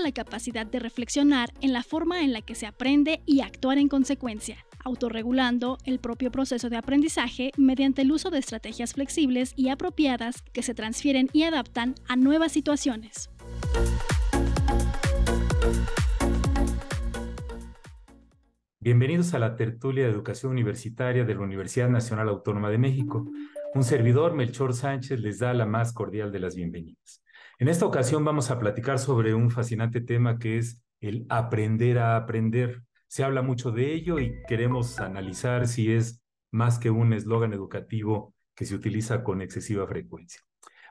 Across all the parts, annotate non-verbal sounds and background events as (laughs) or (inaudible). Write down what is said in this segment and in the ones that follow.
la capacidad de reflexionar en la forma en la que se aprende y actuar en consecuencia autorregulando el propio proceso de aprendizaje mediante el uso de estrategias flexibles y apropiadas que se transfieren y adaptan a nuevas situaciones. Bienvenidos a la tertulia de educación universitaria de la Universidad Nacional Autónoma de México. Un servidor, Melchor Sánchez, les da la más cordial de las bienvenidas. En esta ocasión vamos a platicar sobre un fascinante tema que es el aprender a aprender. Se habla mucho de ello y queremos analizar si es más que un eslogan educativo que se utiliza con excesiva frecuencia.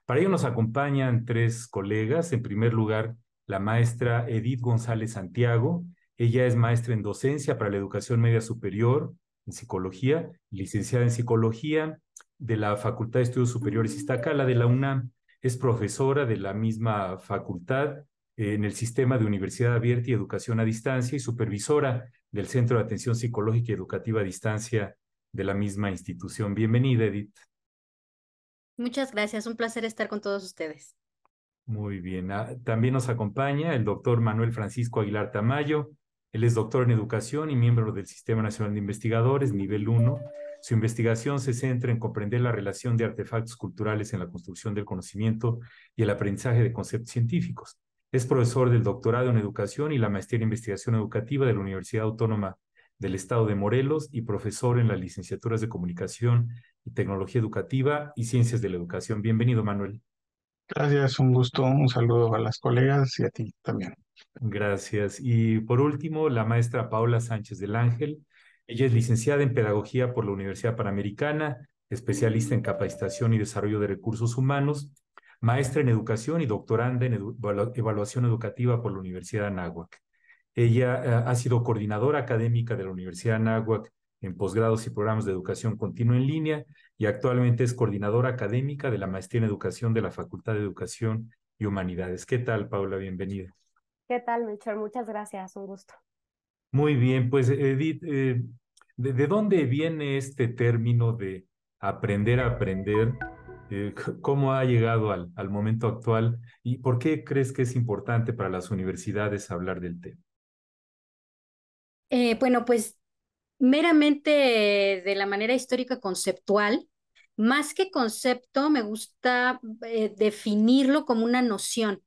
Para ello nos acompañan tres colegas. En primer lugar, la maestra Edith González Santiago. Ella es maestra en docencia para la educación media superior, en psicología, licenciada en psicología de la Facultad de Estudios Superiores Iztacala de la UNAM. Es profesora de la misma facultad en el sistema de Universidad Abierta y Educación a Distancia y supervisora del Centro de Atención Psicológica y Educativa a Distancia de la misma institución. Bienvenida, Edith. Muchas gracias, un placer estar con todos ustedes. Muy bien, ah, también nos acompaña el doctor Manuel Francisco Aguilar Tamayo. Él es doctor en educación y miembro del Sistema Nacional de Investigadores, nivel 1, su investigación se centra en comprender la relación de artefactos culturales en la construcción del conocimiento y el aprendizaje de conceptos científicos. Es profesor del doctorado en educación y la maestría en investigación educativa de la Universidad Autónoma del Estado de Morelos y profesor en las licenciaturas de Comunicación y Tecnología Educativa y Ciencias de la Educación. Bienvenido, Manuel. Gracias, un gusto, un saludo a las colegas y a ti también. Gracias. Y por último, la maestra Paula Sánchez del Ángel, ella es licenciada en Pedagogía por la Universidad Panamericana, especialista en capacitación y desarrollo de recursos humanos, maestra en educación y doctoranda en evaluación educativa por la Universidad de Anáhuac. Ella eh, ha sido coordinadora académica de la Universidad de Anáhuac en posgrados y programas de educación continua en línea y actualmente es coordinadora académica de la maestría en educación de la Facultad de Educación y Humanidades. ¿Qué tal, Paula? Bienvenida. ¿Qué tal, Melchor? Muchas gracias, un gusto. Muy bien, pues Edith, eh, ¿de, dónde viene este término de aprender a aprender? Eh, ¿Cómo ha llegado al, momento actual y por qué crees que es importante para las universidades hablar del tema? Eh, bueno, pues meramente de la manera histórica conceptual, más que concepto, me gusta definirlo como una noción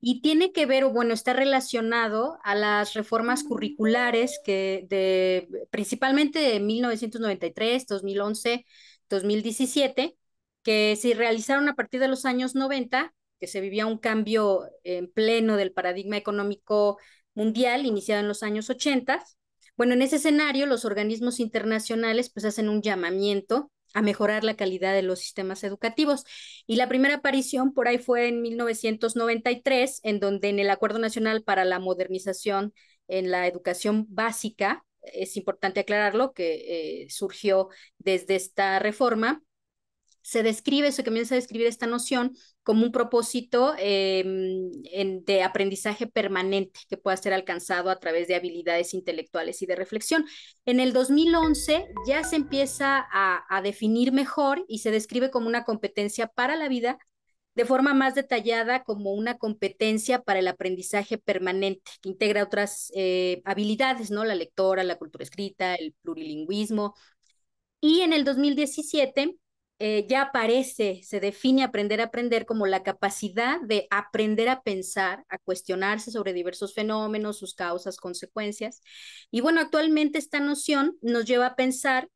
y tiene que ver, o bueno, está relacionado a las reformas curriculares que de, principalmente de 1993, 2011, 2017, que se realizaron a partir de los años 90, que se vivía un cambio en pleno del paradigma económico mundial iniciado en los años 80 bueno, en ese escenario, los organismos internacionales pues hacen un llamamiento a mejorar la calidad de los sistemas educativos. Y la primera aparición por ahí fue en 1993, en donde en el Acuerdo Nacional para la Modernización en la Educación Básica, es importante aclararlo, que eh, surgió desde esta reforma, se describe, se comienza a describir esta noción como un propósito em, en, de aprendizaje permanente que pueda ser alcanzado a través de habilidades intelectuales y de reflexión. En el 2011 ya se empieza a, definir mejor y se describe como una competencia para la vida de forma más detallada como una competencia para el aprendizaje permanente que integra otras eh, habilidades, ¿no? La lectora, la cultura escrita, el plurilingüismo. Y en el 2017 eh, ya aparece, se define aprender a aprender como la capacidad de aprender a pensar, a cuestionarse sobre diversos fenómenos, sus causas, consecuencias. Y bueno, actualmente esta noción nos lleva a pensar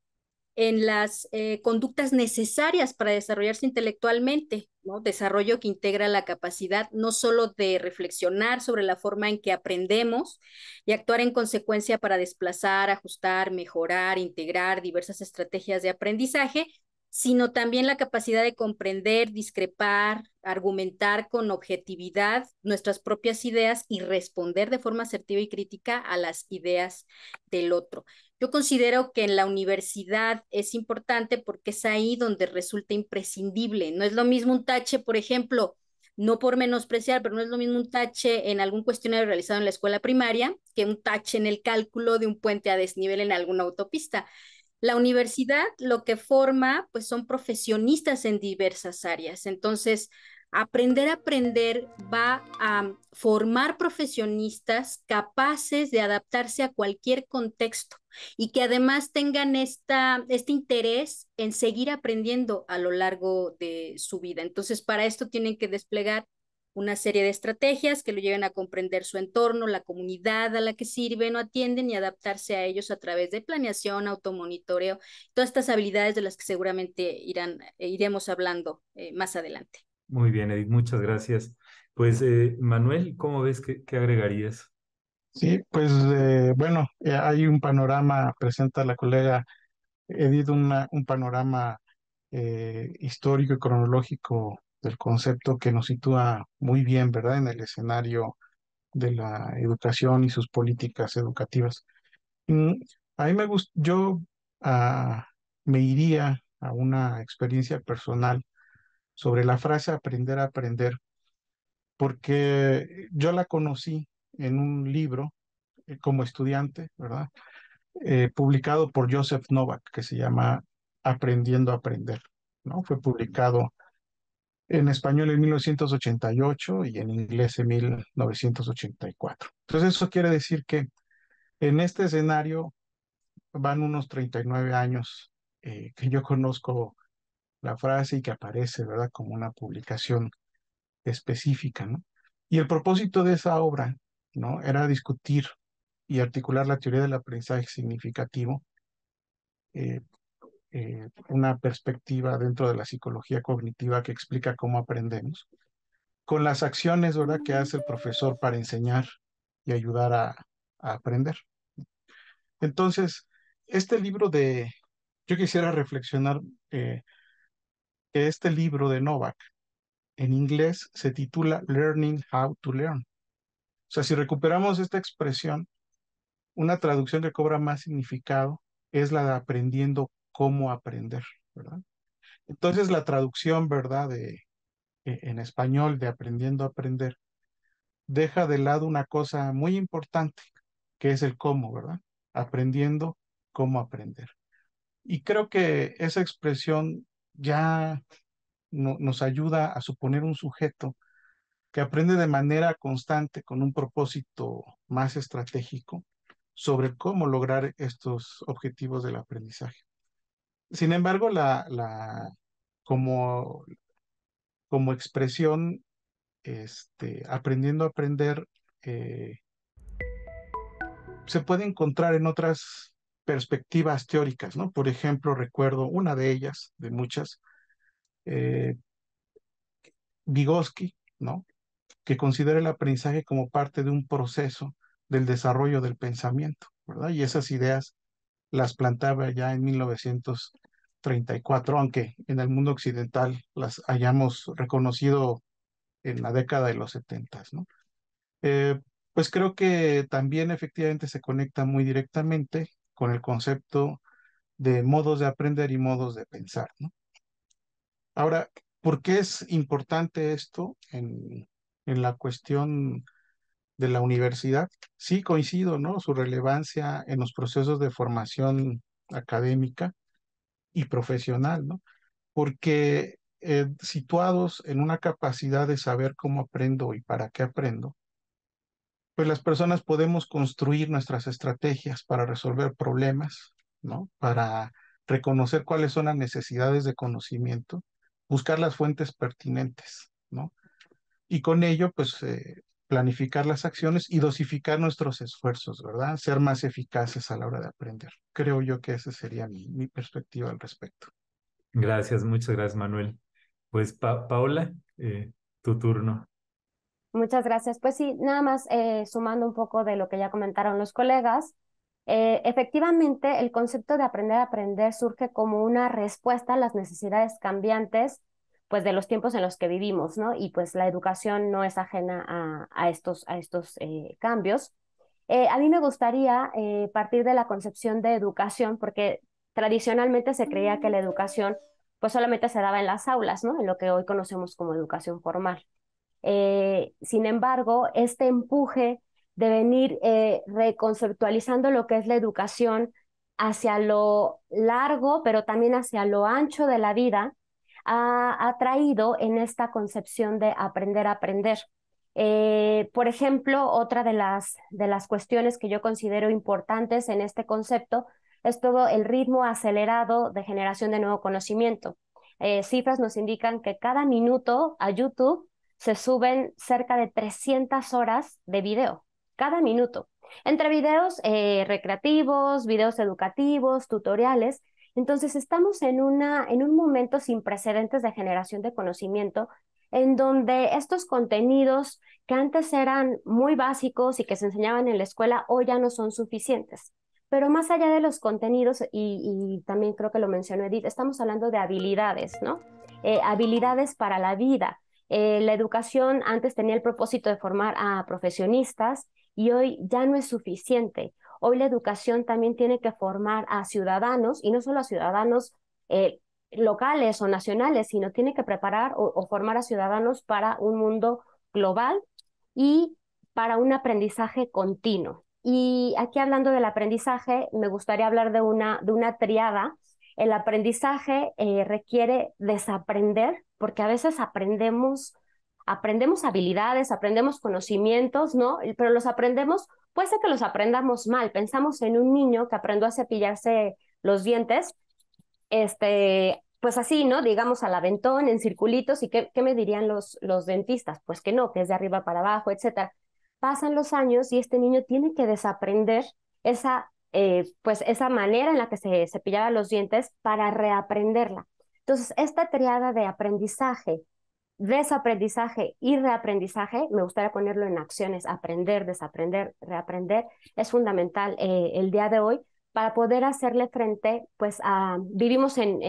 en las eh, conductas necesarias para desarrollarse intelectualmente, ¿no? desarrollo que integra la capacidad no solo de reflexionar sobre la forma en que aprendemos y actuar en consecuencia para desplazar, ajustar, mejorar, integrar diversas estrategias de aprendizaje, sino también la capacidad de comprender, discrepar, argumentar con objetividad nuestras propias ideas y responder de forma asertiva y crítica a las ideas del otro. Yo considero que en la universidad es importante porque es ahí donde resulta imprescindible. No es lo mismo un tache, por ejemplo, no por menospreciar, pero no es lo mismo un tache en algún cuestionario realizado en la escuela primaria que un tache en el cálculo de un puente a desnivel en alguna autopista. La universidad lo que forma, pues son profesionistas en diversas áreas. Entonces, aprender a aprender va a formar profesionistas capaces de adaptarse a cualquier contexto y que además tengan esta, este interés en seguir aprendiendo a lo largo de su vida. Entonces, para esto tienen que desplegar una serie de estrategias que lo lleven a comprender su entorno, la comunidad a la que sirven o atienden y adaptarse a ellos a través de planeación, automonitoreo, todas estas habilidades de las que seguramente irán, eh, iremos hablando eh, más adelante. Muy bien, Edith, muchas gracias. Pues, eh, Manuel, ¿cómo ves? que qué agregarías? Sí, pues, bueno, hay un panorama, presenta la colega Edith un panorama histórico y cronológico del concepto que nos sitúa muy bien, ¿verdad?, en el escenario de la educación y sus políticas educativas. Mm, a mí me gusta, yo ah, me iría a una experiencia personal sobre la frase aprender a aprender, porque yo la conocí en un libro eh, como estudiante, ¿verdad? Eh, publicado por Joseph Novak, que se llama Aprendiendo a Aprender, ¿no? Fue publicado en español en 1988 y en inglés en 1984. Entonces eso quiere decir que en este escenario van unos 39 años eh, que yo conozco la frase y que aparece, ¿verdad?, como una publicación específica, ¿no? Y el propósito de esa obra, ¿no?, era discutir y articular la teoría del aprendizaje significativo eh, eh, una perspectiva dentro de la psicología cognitiva que explica cómo aprendemos, con las acciones ¿verdad? que hace el profesor para enseñar y ayudar a, aprender. Entonces, este libro de, yo quisiera reflexionar eh, que este libro de Novak en inglés se titula Learning How to Learn. O sea, si recuperamos esta expresión, una traducción que cobra más significado es la de aprendiendo cómo aprender, ¿verdad? Entonces la traducción, ¿verdad? De, eh, en español de aprendiendo a aprender, deja de lado una cosa muy importante, que es el cómo, ¿verdad? Aprendiendo cómo aprender. Y creo que esa expresión ya nos ayuda a suponer un sujeto que aprende de manera constante con un propósito más estratégico sobre cómo lograr estos objetivos del aprendizaje. Sin embargo, la, la, como, como expresión, este, aprendiendo a aprender, eh, se puede encontrar en otras perspectivas teóricas, ¿no? Por ejemplo, recuerdo una de ellas, de muchas, eh, Vygotsky, ¿no? Que considera el aprendizaje como parte de un proceso del desarrollo del pensamiento, ¿verdad? Y esas ideas las plantaba ya en 1900, 34, aunque en el mundo occidental las hayamos reconocido en la década de los 70, ¿no? Eh, pues creo que también efectivamente se conecta muy directamente con el concepto de modos de aprender y modos de pensar, ¿no? Ahora, ¿por qué es importante esto en, en la cuestión de la universidad? Sí coincido, ¿no? Su relevancia en los procesos de formación académica, y profesional, ¿no? Porque eh, situados en una capacidad de saber cómo aprendo y para qué aprendo, pues las personas podemos construir nuestras estrategias para resolver problemas, ¿no? Para reconocer cuáles son las necesidades de conocimiento, buscar las fuentes pertinentes, ¿no? Y con ello, pues eh, planificar las acciones y dosificar nuestros esfuerzos, ¿verdad? Ser más eficaces a la hora de aprender. Creo yo que esa sería mi, perspectiva al respecto. Gracias, muchas gracias, Manuel. Pues, Paola, eh, tu turno. Muchas gracias. Pues sí, nada más eh, sumando un poco de lo que ya comentaron los colegas, eh, efectivamente el concepto de aprender a aprender surge como una respuesta a las necesidades cambiantes pues de los tiempos en los que vivimos, ¿no? Y pues la educación no es ajena a, estos, a estos eh, cambios. Eh, a mí me gustaría eh, partir de la concepción de educación, porque tradicionalmente se creía que la educación pues solamente se daba en las aulas, ¿no? En lo que hoy conocemos como educación formal. sin embargo, este empuje de venir reconceptualizando lo que es la educación hacia lo largo, pero también hacia lo ancho de la vida, ha, traído en esta concepción de aprender a aprender. Eh, por ejemplo, otra de las, de las cuestiones que yo considero importantes en este concepto es todo el ritmo acelerado de generación de nuevo conocimiento. Eh, cifras nos indican que cada minuto a YouTube se suben cerca de 300 horas de video, cada minuto, entre videos eh, recreativos, videos educativos, tutoriales, entonces, estamos en, una, en un momento sin precedentes de generación de conocimiento en donde estos contenidos que antes eran muy básicos y que se enseñaban en la escuela hoy ya no son suficientes. Pero más allá de los contenidos, y, también creo que lo mencionó Edith, estamos hablando de habilidades, ¿no? Eh, habilidades para la vida. Eh, la educación antes tenía el propósito de formar a profesionistas y hoy ya no es suficiente. Hoy la educación también tiene que formar a ciudadanos, y no solo a ciudadanos eh, locales o nacionales, sino tiene que preparar o, formar a ciudadanos para un mundo global y para un aprendizaje continuo. Y aquí hablando del aprendizaje, me gustaría hablar de una, de una triada. El aprendizaje eh, requiere desaprender, porque a veces aprendemos, aprendemos habilidades, aprendemos conocimientos, ¿no? Pero los aprendemos puede ser que los aprendamos mal. Pensamos en un niño que aprendió a cepillarse los dientes, este, pues así, ¿no? Digamos al aventón, en circulitos, ¿y qué, me dirían los, los dentistas? Pues que no, que es de arriba para abajo, etc. Pasan los años y este niño tiene que desaprender esa, eh, pues esa manera en la que se cepillaba los dientes para reaprenderla. Entonces, esta triada de aprendizaje, desaprendizaje y reaprendizaje, me gustaría ponerlo en acciones, aprender, desaprender, reaprender, es fundamental eh, el día de hoy para poder hacerle frente, pues a, vivimos en,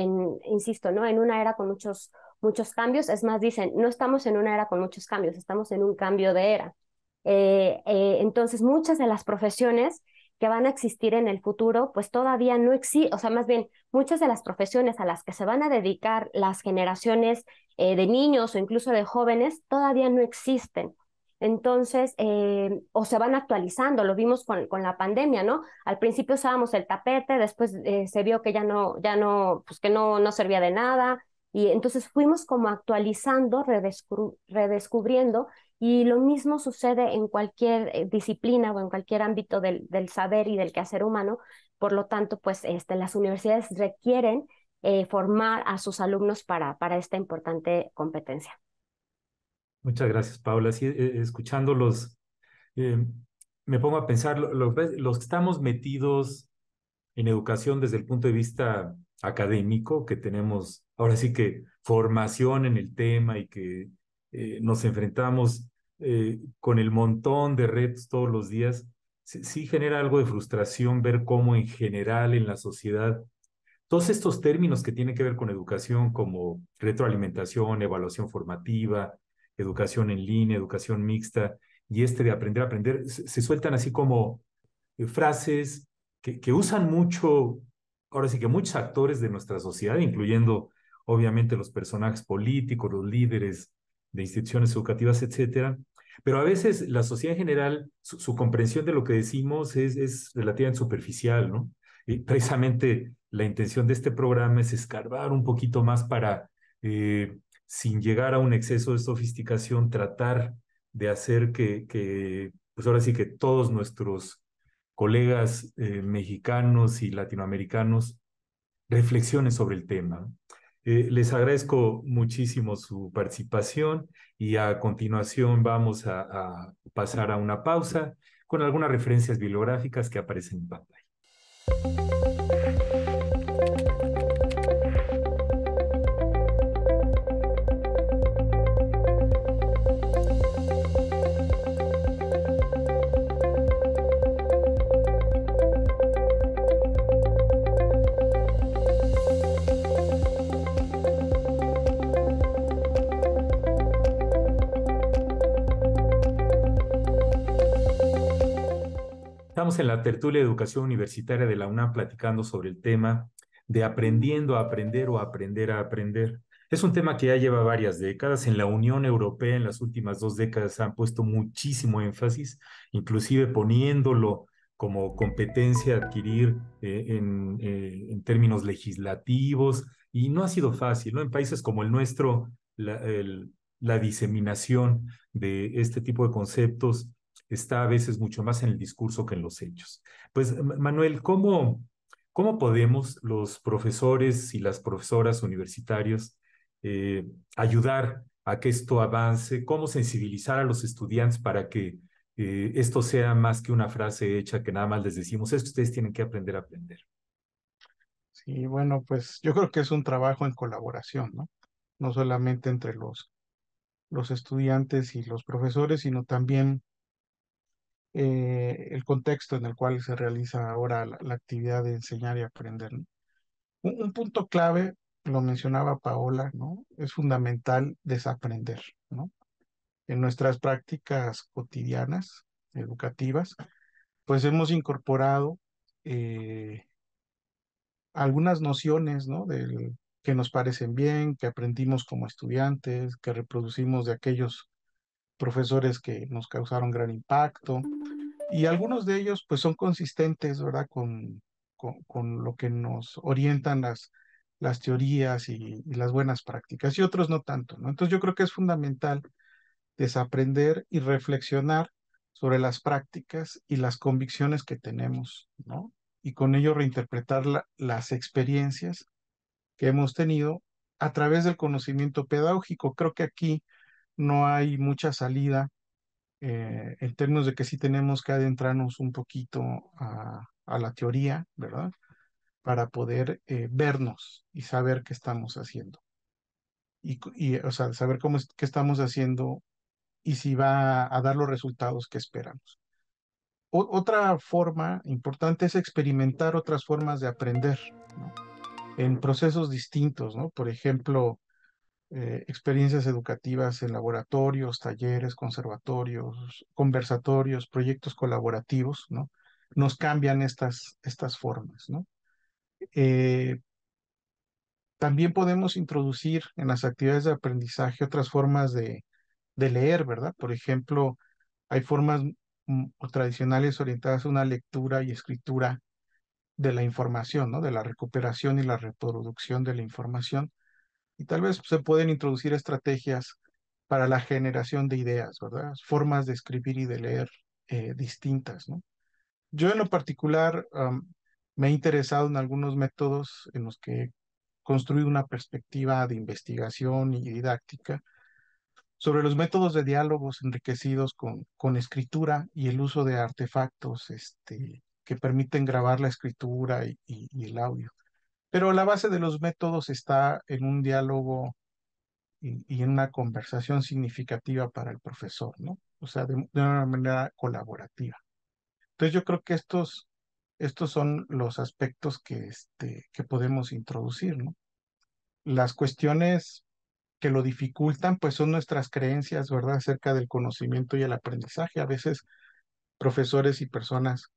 insisto, ¿no? En una era con muchos, muchos cambios, es más, dicen, no estamos en una era con muchos cambios, estamos en un cambio de era. Eh, eh, entonces, muchas de las profesiones que van a existir en el futuro, pues todavía no existen, o sea, más bien muchas de las profesiones a las que se van a dedicar las generaciones eh, de niños o incluso de jóvenes todavía no existen. Entonces, eh, o se van actualizando, lo vimos con, con, la pandemia, ¿no? Al principio usábamos el tapete, después eh, se vio que ya no, ya no, pues que no, no servía de nada. Y entonces fuimos como actualizando, redescubriendo, y lo mismo sucede en cualquier disciplina o en cualquier ámbito del, del saber y del quehacer humano. Por lo tanto, pues este, las universidades requieren eh, formar a sus alumnos para, para esta importante competencia. Muchas gracias, Paula. Eh, escuchándolos, eh, me pongo a pensar, los, que estamos metidos en educación desde el punto de vista académico, que tenemos ahora sí que formación en el tema y que nos enfrentamos con el montón de retos todos los días, sí, genera algo de frustración ver cómo en general en la sociedad todos estos términos que tienen que ver con educación, como retroalimentación, evaluación formativa, educación en línea, educación mixta, y este de aprender a aprender, se, sueltan así como eh, frases que, usan mucho, ahora sí que muchos actores de nuestra sociedad, incluyendo obviamente los personajes políticos, los líderes de instituciones educativas, etcétera. Pero a veces la sociedad en general, su, comprensión de lo que decimos es, es relativamente superficial, ¿no? Y precisamente la intención de este programa es escarbar un poquito más para, eh, sin llegar a un exceso de sofisticación, tratar de hacer que, pues ahora sí que todos nuestros colegas eh, mexicanos y latinoamericanos reflexionen sobre el tema. Eh, les agradezco muchísimo su participación y a continuación vamos a, a pasar a una pausa con algunas referencias bibliográficas que aparecen en pantalla. en la tertulia de educación universitaria de la UNAM platicando sobre el tema de aprendiendo a aprender o aprender a aprender. Es un tema que ya lleva varias décadas. En la Unión Europea en las últimas dos décadas han puesto muchísimo énfasis, inclusive poniéndolo como competencia adquirir eh, eh, en, términos legislativos y no ha sido fácil, ¿no? En países como el nuestro, la, la diseminación de este tipo de conceptos está a veces mucho más en el discurso que en los hechos. Pues, Manuel, ¿cómo, cómo podemos los profesores y las profesoras universitarios eh, ayudar a que esto avance? ¿Cómo sensibilizar a los estudiantes para que eh, esto sea más que una frase hecha que nada más les decimos, es que ustedes tienen que aprender a aprender? Sí, bueno, pues yo creo que es un trabajo en colaboración, ¿no? No solamente entre los, los estudiantes y los profesores, sino también eh, el contexto en el cual se realiza ahora la, actividad de enseñar y aprender. Un, punto clave, lo mencionaba Paola, ¿no? es fundamental desaprender. ¿no? En nuestras prácticas cotidianas, educativas, pues hemos incorporado eh, algunas nociones ¿no? del, que nos parecen bien, que aprendimos como estudiantes, que reproducimos de aquellos profesores que nos causaron gran impacto y algunos de ellos pues son consistentes, ¿verdad? Con, con, lo que nos orientan las, las teorías y, las buenas prácticas y otros no tanto, ¿no? Entonces yo creo que es fundamental desaprender y reflexionar sobre las prácticas y las convicciones que tenemos, ¿no? Y con ello reinterpretar las experiencias que hemos tenido a través del conocimiento pedagógico. Creo que aquí no hay mucha salida mm. eh, en términos de que sí tenemos que adentrarnos un poquito a, la teoría, ¿verdad? Para poder eh, vernos y saber qué estamos haciendo. Y, o sea, saber cómo es, qué estamos haciendo y si va a, dar los resultados que esperamos. otra forma importante es experimentar otras formas de aprender, En procesos distintos, ¿no? Por ejemplo, eh, experiencias educativas en laboratorios, talleres, conservatorios, conversatorios, proyectos colaborativos, ¿no? Nos cambian estas, estas formas, ¿no? Eh, también podemos introducir en las actividades de aprendizaje otras formas de, de leer, ¿verdad? Por ejemplo, hay formas tradicionales orientadas a una lectura y escritura de la información, ¿no? De la recuperación y la reproducción de la información y tal vez se pueden introducir estrategias para la generación de ideas, ¿verdad? Formas de escribir y de leer eh, distintas, ¿no? Yo en lo particular me he interesado en algunos métodos en los que he construido una perspectiva de investigación y didáctica sobre los métodos de diálogos enriquecidos con, con escritura y el uso de artefactos este, que permiten grabar la escritura y el audio. Pero la base de los métodos está en un diálogo y, en una conversación significativa para el profesor, ¿no? O sea, de, una manera colaborativa. Entonces yo creo que estos, son los aspectos que, este, que podemos introducir, ¿no? Las cuestiones que lo dificultan, pues son nuestras creencias, ¿verdad?, acerca del conocimiento y el aprendizaje. A veces profesores y personas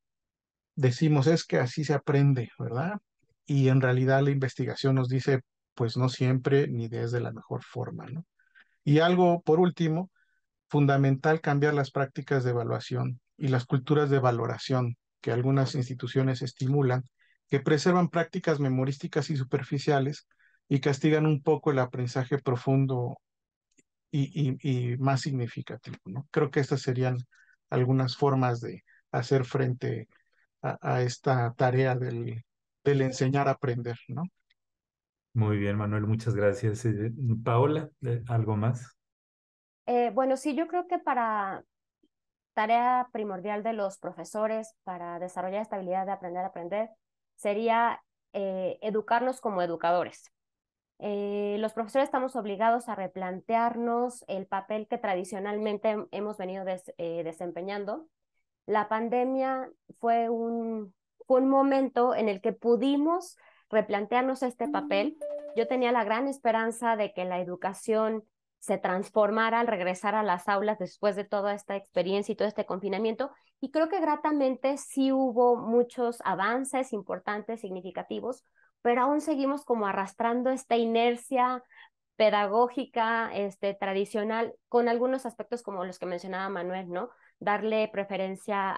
decimos, es que así se aprende, ¿verdad? y en realidad la investigación nos dice, pues no siempre ni desde la mejor forma, ¿no? Y algo, por último, fundamental cambiar las prácticas de evaluación y las culturas de valoración que algunas instituciones estimulan, que preservan prácticas memorísticas y superficiales y castigan un poco el aprendizaje profundo y, más significativo. ¿no? Creo que estas serían algunas formas de hacer frente a esta tarea del del enseñar a aprender, ¿no? Muy bien, Manuel, muchas gracias. Eh, Paola, eh, ¿algo más? Eh, bueno, sí, yo creo que para tarea primordial de los profesores para desarrollar esta habilidad de aprender a aprender sería educarnos como educadores. los profesores estamos obligados a replantearnos el papel que tradicionalmente hemos venido desempeñando. La pandemia fue un fue un momento en el que pudimos replantearnos este papel. Yo tenía la gran esperanza de que la educación se transformara al regresar a las aulas después de toda esta experiencia y todo este confinamiento. Y creo que gratamente sí hubo muchos avances importantes, significativos, pero aún seguimos como arrastrando esta inercia pedagógica, este, tradicional, con algunos aspectos como los que mencionaba Manuel, ¿no? darle preferencia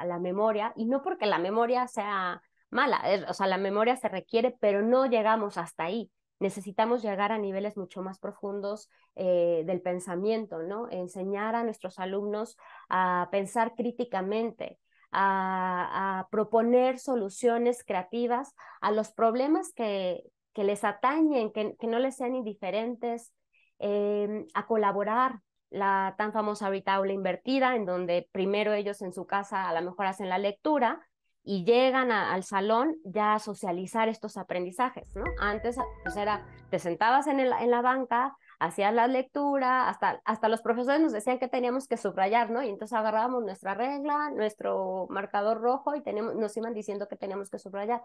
a, la memoria, y no porque la memoria sea mala, o sea, la memoria se requiere, pero no llegamos hasta ahí. Necesitamos llegar a niveles mucho más profundos eh, del pensamiento, ¿no? Enseñar a nuestros alumnos a pensar críticamente, a, proponer soluciones creativas a los problemas que, les atañen, que, no les sean indiferentes, em, a colaborar, la tan famosa habitable invertida, en donde primero ellos en su casa a lo mejor hacen la lectura y llegan al salón ya a socializar estos aprendizajes, ¿no? Antes pues era, te sentabas en, el, en la banca, hacías la lectura, hasta, hasta los profesores nos decían que teníamos que subrayar, ¿no? Y entonces agarrábamos nuestra regla, nuestro marcador rojo y nos iban diciendo que teníamos que subrayar.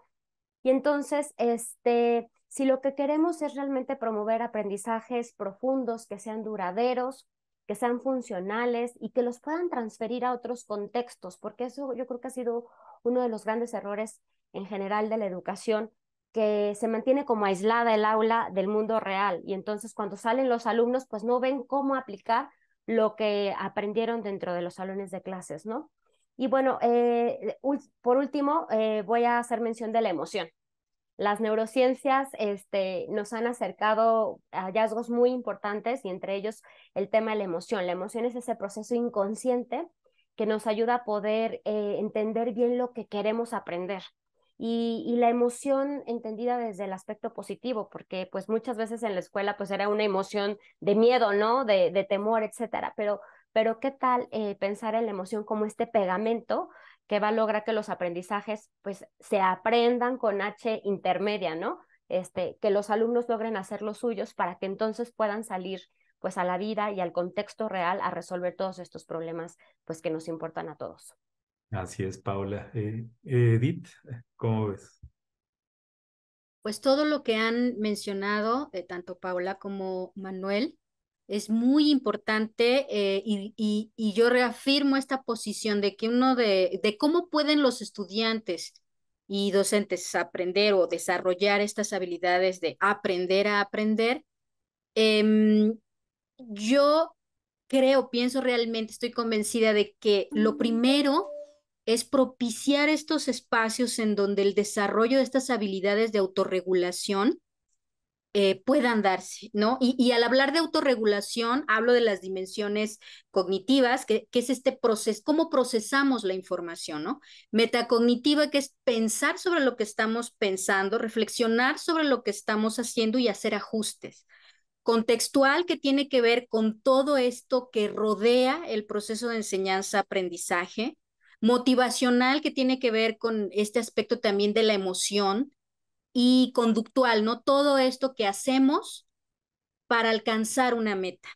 Y entonces, este, si lo que queremos es realmente promover aprendizajes profundos, que sean duraderos, que sean funcionales y que los puedan transferir a otros contextos, porque eso yo creo que ha sido uno de los grandes errores en general de la educación, que se mantiene como aislada el aula del mundo real y entonces cuando salen los alumnos pues no ven cómo aplicar lo que aprendieron dentro de los salones de clases, ¿no? Y bueno, eh, por último, eh, voy a hacer mención de la emoción las neurociencias este, nos han acercado a hallazgos muy importantes y entre ellos el tema de la emoción. La emoción es ese proceso inconsciente que nos ayuda a poder eh, entender bien lo que queremos aprender. Y, la emoción entendida desde el aspecto positivo, porque pues muchas veces en la escuela pues era una emoción de miedo, ¿no? De, temor, etcétera, pero pero qué tal eh, pensar en la emoción como este pegamento que va a lograr que los aprendizajes pues se aprendan con H intermedia, ¿no? Este, que los alumnos logren hacer los suyos para que entonces puedan salir pues a la vida y al contexto real a resolver todos estos problemas pues que nos importan a todos. Así es, Paula. Eh, eh, Edith, ¿cómo ves? Pues todo lo que han mencionado, eh, tanto Paula como Manuel, es muy importante eh, y, yo reafirmo esta posición de que uno de, de cómo pueden los estudiantes y docentes aprender o desarrollar estas habilidades de aprender a aprender, em, yo creo, pienso realmente, estoy convencida de que lo primero es propiciar estos espacios en donde el desarrollo de estas habilidades de autorregulación eh, puedan darse, ¿no? Y, al hablar de autorregulación, hablo de las dimensiones cognitivas, que, que, es este proceso, cómo procesamos la información, ¿no? Metacognitiva, que es pensar sobre lo que estamos pensando, reflexionar sobre lo que estamos haciendo y hacer ajustes. Contextual, que tiene que ver con todo esto que rodea el proceso de enseñanza-aprendizaje. Motivacional, que tiene que ver con este aspecto también de la emoción, y conductual, ¿no? Todo esto que hacemos para alcanzar una meta.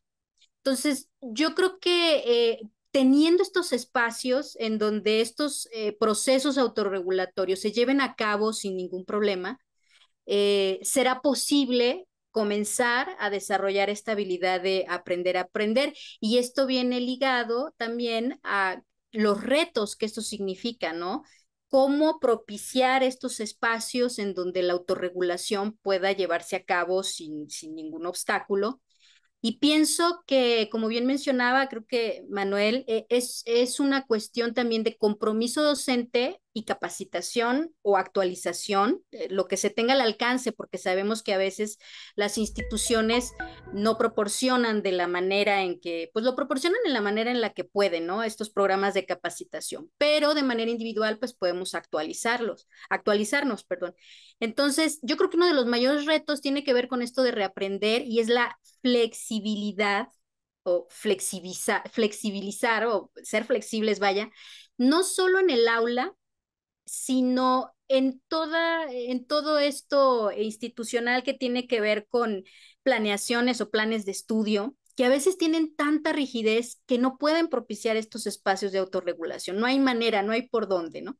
Entonces, yo creo que eh, teniendo estos espacios en donde estos eh, procesos autorregulatorios se lleven a cabo sin ningún problema, eh, será posible comenzar a desarrollar esta habilidad de aprender a aprender. Y esto viene ligado también a los retos que esto significa, ¿no? cómo propiciar estos espacios en donde la autorregulación pueda llevarse a cabo sin, sin ningún obstáculo. Y pienso que, como bien mencionaba, creo que Manuel, e, es, es una cuestión también de compromiso docente y capacitación o actualización, eh, lo que se tenga al alcance, porque sabemos que a veces las instituciones no proporcionan de la manera en que, pues lo proporcionan en la manera en la que pueden, ¿no? Estos programas de capacitación, pero de manera individual, pues podemos actualizarlos, actualizarnos, perdón. Entonces, yo creo que uno de los mayores retos tiene que ver con esto de reaprender y es la flexibilidad o flexibilizar, flexibilizar o ser flexibles, vaya, no solo en el aula, sino en, todo esto institucional que tiene que ver con planeaciones o planes de estudio, que a veces tienen tanta rigidez que no pueden propiciar estos espacios de autorregulación. No hay manera, no hay por dónde, ¿no?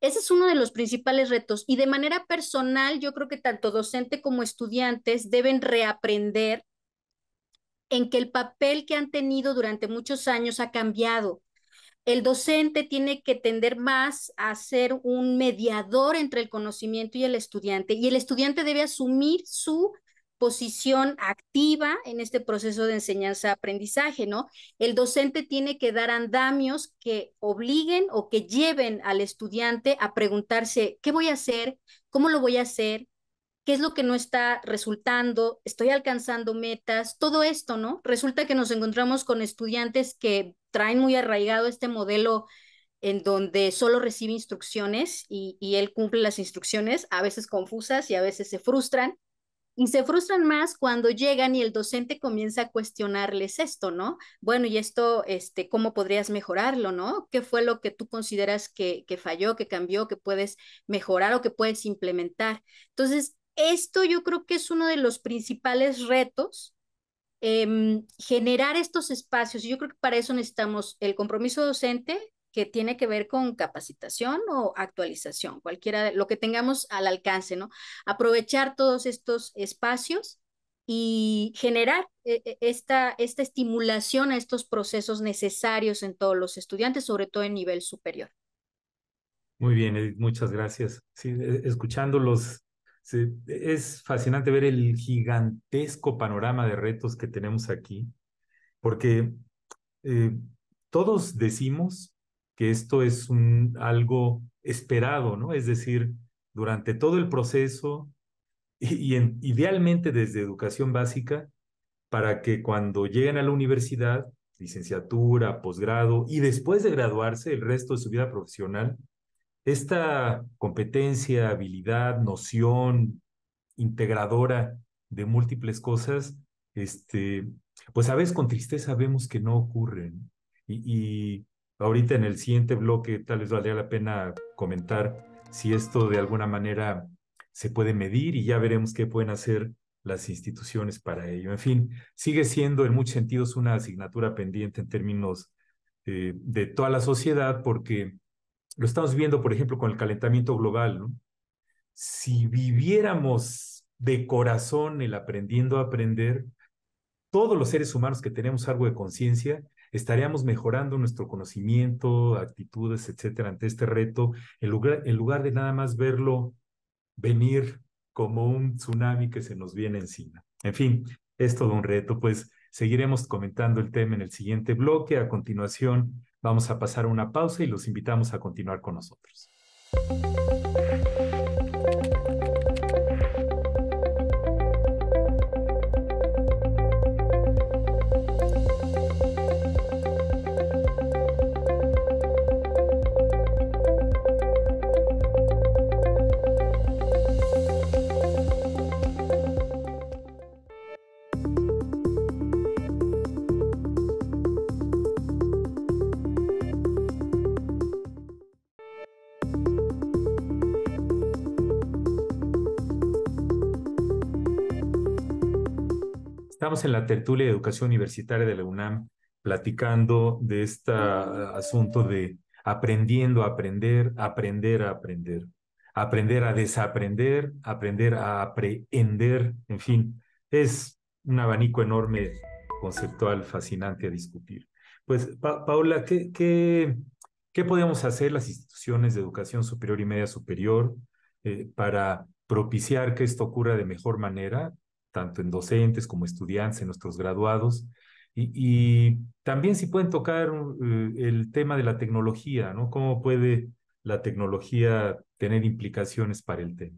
Ese es uno de los principales retos. Y de manera personal, yo creo que tanto docente como estudiantes deben reaprender en que el papel que han tenido durante muchos años ha cambiado el docente tiene que tender más a ser un mediador entre el conocimiento y el estudiante, y el estudiante debe asumir su posición activa en este proceso de enseñanza-aprendizaje, ¿no? El docente tiene que dar andamios que obliguen o que lleven al estudiante a preguntarse, ¿qué voy a hacer? ¿Cómo lo voy a hacer? ¿Qué es lo que no está resultando? ¿Estoy alcanzando metas? Todo esto, ¿no? Resulta que nos encontramos con estudiantes que traen muy arraigado este modelo en donde solo recibe instrucciones y, él cumple las instrucciones, a veces confusas y a veces se frustran. Y se frustran más cuando llegan y el docente comienza a cuestionarles esto, ¿no? Bueno, y esto, este, ¿cómo podrías mejorarlo, no? ¿Qué fue lo que tú consideras que, que falló, que cambió, que puedes mejorar o que puedes implementar? Entonces, esto yo creo que es uno de los principales retos Em, generar estos espacios. Yo creo que para eso necesitamos el compromiso docente, que tiene que ver con capacitación o actualización, cualquiera, lo que tengamos al alcance, ¿no? Aprovechar todos estos espacios y generar eh, eh, esta, esta estimulación a estos procesos necesarios en todos los estudiantes, sobre todo en nivel superior. Muy bien, Edith, muchas gracias. Sí, e, escuchándolos es fascinante ver el gigantesco panorama de retos que tenemos aquí, porque eh, todos decimos que esto es algo esperado, ¿no? Es decir, durante todo el proceso y, idealmente desde educación básica, para que cuando lleguen a la universidad, licenciatura, posgrado y después de graduarse el resto de su vida profesional, esta competencia, habilidad, noción integradora de múltiples cosas, este, pues a veces con tristeza vemos que no ocurren. Y, ahorita en el siguiente bloque tal vez valdría la pena comentar si esto de alguna manera se puede medir y ya veremos qué pueden hacer las instituciones para ello. En fin, sigue siendo en muchos sentidos una asignatura pendiente en términos eh, de toda la sociedad porque lo estamos viendo, por ejemplo, con el calentamiento global. ¿no? Si viviéramos de corazón el aprendiendo a aprender, todos los seres humanos que tenemos algo de conciencia, estaríamos mejorando nuestro conocimiento, actitudes, etcétera, ante este reto, en lugar, en lugar de nada más verlo venir como un tsunami que se nos viene encima. En fin, es todo un reto, pues seguiremos comentando el tema en el siguiente bloque. A continuación, Vamos a pasar una pausa y los invitamos a continuar con nosotros. en la tertulia de educación universitaria de la UNAM platicando de este asunto de aprendiendo a aprender, aprender a aprender, aprender a desaprender, aprender a aprender en fin, es un abanico enorme conceptual fascinante a discutir. Pues, Paula, ¿qué, qué, podemos hacer las instituciones de educación superior y media superior eh, para propiciar que esto ocurra de mejor manera? tanto en docentes como estudiantes, en nuestros graduados. Y, también si pueden tocar eh, el tema de la tecnología, ¿no? ¿Cómo puede la tecnología tener implicaciones para el tema?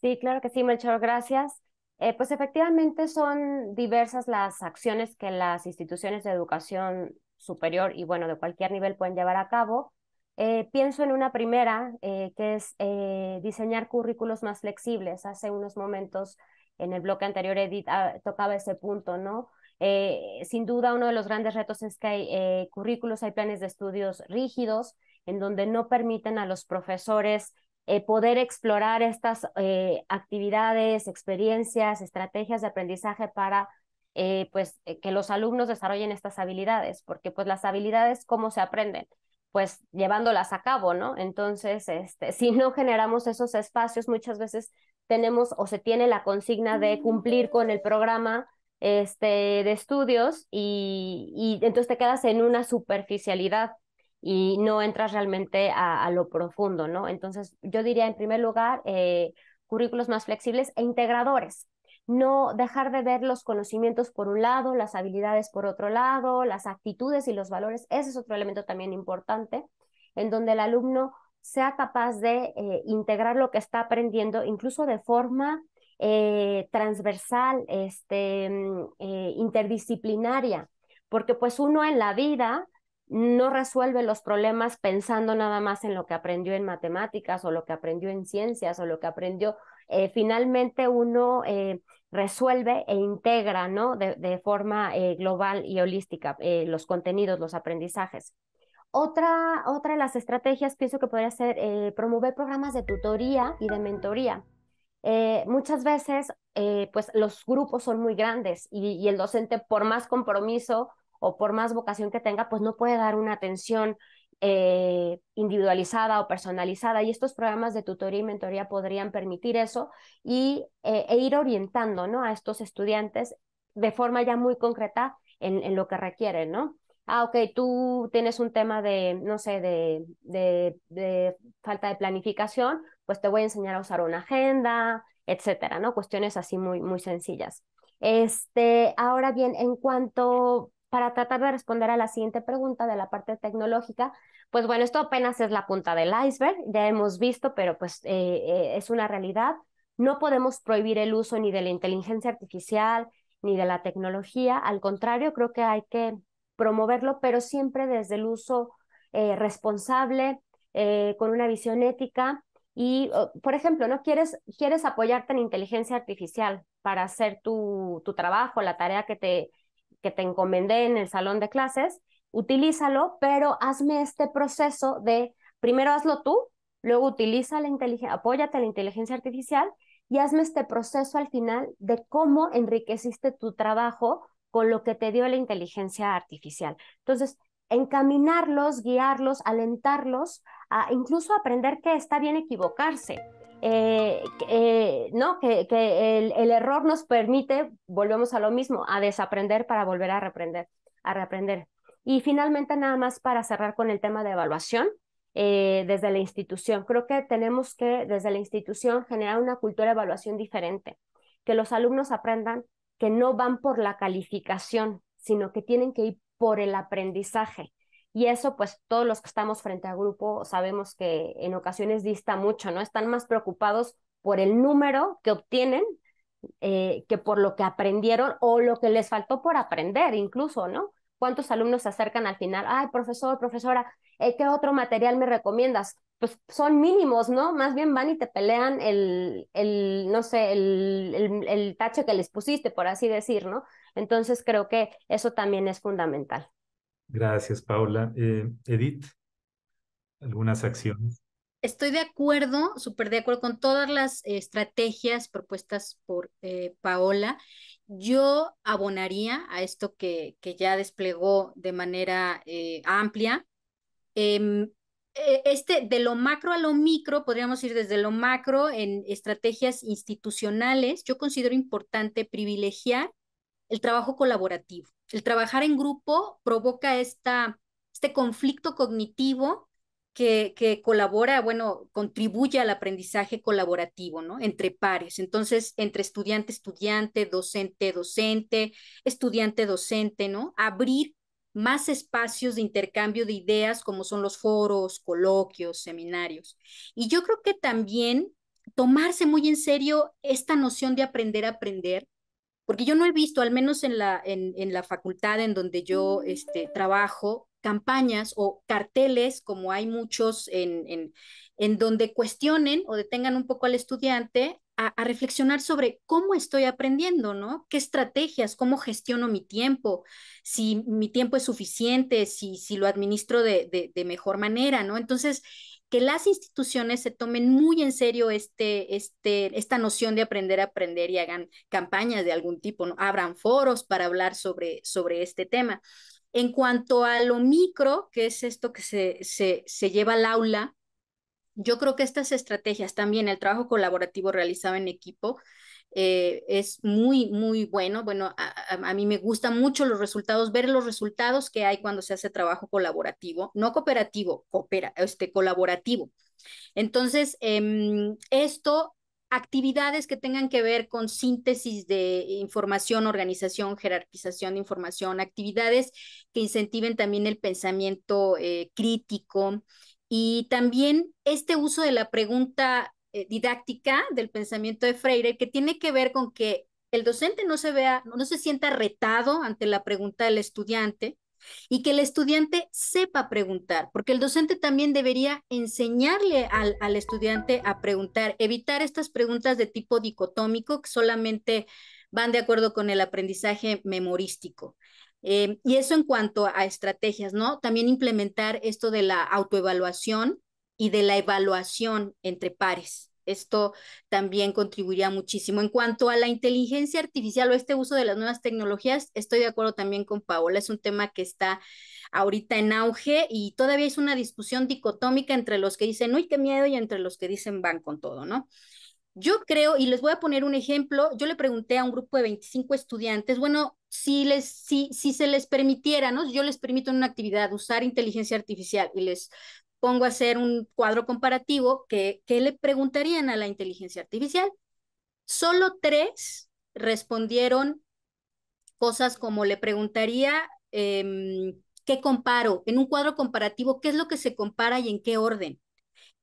Sí, claro que sí, Melchor, gracias. Eh, pues efectivamente son diversas las acciones que las instituciones de educación superior y bueno, de cualquier nivel pueden llevar a cabo. Eh, pienso en una primera, que es diseñar currículos más flexibles. Hace unos momentos en el bloque anterior Edith ah, tocaba ese punto, ¿no? Eh, sin duda, uno de los grandes retos es que hay eh, currículos, hay planes de estudios rígidos, en donde no permiten a los profesores eh, poder explorar estas actividades, experiencias, estrategias de aprendizaje para pues, que los alumnos desarrollen estas habilidades, porque pues, las habilidades, ¿cómo se aprenden? Pues llevándolas a cabo, ¿no? Entonces, este, (laughs) si no generamos esos espacios, muchas veces tenemos o se tiene la consigna de ah. cumplir con el programa este, de estudios y, entonces te quedas en una superficialidad y no entras realmente a, lo profundo, ¿no? Entonces yo diría en primer lugar eh, currículos más flexibles e integradores. No dejar de ver los conocimientos por un lado, las habilidades por otro lado, las actitudes y los valores. Ese es otro elemento también importante, en donde el alumno sea capaz de eh, integrar lo que está aprendiendo, incluso de forma eh, transversal, este, mm, eh, interdisciplinaria, porque pues uno en la vida no resuelve los problemas pensando nada más en lo que aprendió en matemáticas o lo que aprendió en ciencias o lo que aprendió. finalmente uno resuelve e integra ¿no? de forma global y holística los contenidos, los aprendizajes. Otra, otra de las estrategias pienso que podría ser eh, promover programas de tutoría y de mentoría. Eh, muchas veces, eh, pues los grupos son muy grandes y, el docente, por más compromiso o por más vocación que tenga, pues no puede dar una atención individualizada o personalizada. Y estos programas de tutoría y mentoría podrían permitir eso y, e ir orientando a estos estudiantes de forma ya muy concreta en, en lo que requieren, ¿no? ah, ok, tú tienes un tema de, no sé, de, de, de falta de planificación, pues te voy a enseñar a usar una agenda, etcétera, ¿no? Cuestiones así muy, muy sencillas. Este, ahora bien, en cuanto para tratar de responder a la siguiente pregunta de la parte tecnológica, pues bueno, esto apenas es la punta del iceberg, ya hemos visto, pero pues eh, eh, es una realidad. No podemos prohibir el uso ni de la inteligencia artificial ni de la tecnología, al contrario, creo que hay que promoverlo, pero siempre desde el uso eh, responsable, eh, con una visión ética. Y, por ejemplo, ¿no? ¿Quieres, quieres apoyarte en inteligencia artificial para hacer tu, trabajo, la tarea que te, que te encomendé en el salón de clases? Utilízalo, pero hazme este proceso de, primero hazlo tú, luego utiliza la inteligencia, apóyate a la inteligencia artificial y hazme este proceso al final de cómo enriqueciste tu trabajo con lo que te dio la inteligencia artificial. Entonces, encaminarlos, guiarlos, alentarlos, incluso aprender que está bien equivocarse. Eh, eh, ¿no? que, el, error nos permite, volvemos a lo mismo, a desaprender para volver a reprender, a reprender. Y finalmente, nada más para cerrar con el tema de evaluación eh, desde la institución. Creo que tenemos que, desde la institución, generar una cultura de evaluación diferente, que los alumnos aprendan que no van por la calificación, sino que tienen que ir por el aprendizaje. Y eso, pues todos los que estamos frente al grupo sabemos que en ocasiones dista mucho, ¿no? Están más preocupados por el número que obtienen eh, que por lo que aprendieron o lo que les faltó por aprender incluso, ¿no? ¿Cuántos alumnos se acercan al final? Ay, profesor, profesora, eh, ¿qué otro material me recomiendas? Pues son mínimos, ¿no? Más bien van y te pelean el, el no sé, el, tacho que les pusiste, por así decir, ¿no? Entonces creo que eso también es fundamental. Gracias, Paula. Eh, Edith, algunas acciones estoy de acuerdo, súper de acuerdo con todas las estrategias propuestas por eh, Paola. Yo abonaría a esto que, que ya desplegó de manera eh, amplia. Em, e, este, de lo macro a lo micro, podríamos ir desde lo macro en estrategias institucionales. Yo considero importante privilegiar el trabajo colaborativo. El trabajar en grupo provoca esta, este conflicto cognitivo que, colabora, bueno, contribuye al aprendizaje colaborativo, ¿no? Entre pares. Entonces, entre estudiante, estudiante, docente, docente, estudiante, docente, ¿no? Abrir más espacios de intercambio de ideas como son los foros, coloquios, seminarios. Y yo creo que también tomarse muy en serio esta noción de aprender a aprender, porque yo no he visto, al menos en la, en, en la facultad en donde yo este, trabajo, campañas o carteles, como hay muchos en, en, en donde cuestionen o detengan un poco al estudiante a, reflexionar sobre cómo estoy aprendiendo, ¿no? ¿Qué estrategias? ¿Cómo gestiono mi tiempo? Si mi tiempo es suficiente, si, si lo administro de, de, de mejor manera, ¿no? Entonces, que las instituciones se tomen muy en serio este, este, esta noción de aprender a aprender y hagan campañas de algún tipo, ¿no? abran foros para hablar sobre, sobre este tema. En cuanto a lo micro, que es esto que se, se, se lleva al aula, yo creo que estas estrategias también, el trabajo colaborativo realizado en equipo, eh, es muy, muy bueno. Bueno, a, mí me gustan mucho los resultados, ver los resultados que hay cuando se hace trabajo colaborativo, no cooperativo, coopera, este, colaborativo. Entonces, em, esto actividades que tengan que ver con síntesis de información, organización, jerarquización de información, actividades que incentiven también el pensamiento eh, crítico y también este uso de la pregunta eh, didáctica del pensamiento de Freire que tiene que ver con que el docente no se vea, no se sienta retado ante la pregunta del estudiante, y que el estudiante sepa preguntar, porque el docente también debería enseñarle al, estudiante a preguntar, evitar estas preguntas de tipo dicotómico que solamente van de acuerdo con el aprendizaje memorístico. Eh, y eso en cuanto a estrategias, ¿no? También implementar esto de la autoevaluación y de la evaluación entre pares esto también contribuiría muchísimo. En cuanto a la inteligencia artificial o este uso de las nuevas tecnologías, estoy de acuerdo también con Paola, es un tema que está ahorita en auge y todavía es una discusión dicotómica entre los que dicen, uy, qué miedo, y entre los que dicen van con todo, ¿no? Yo creo, y les voy a poner un ejemplo, yo le pregunté a un grupo de 25 estudiantes, bueno, si, les, si, si se les permitiera, ¿no? Yo les permito en una actividad usar inteligencia artificial y les pongo a hacer un cuadro comparativo, que, ¿qué le preguntarían a la inteligencia artificial? Solo tres respondieron cosas como le preguntaría, em, ¿qué comparo? En un cuadro comparativo, ¿qué es lo que se compara y en qué orden?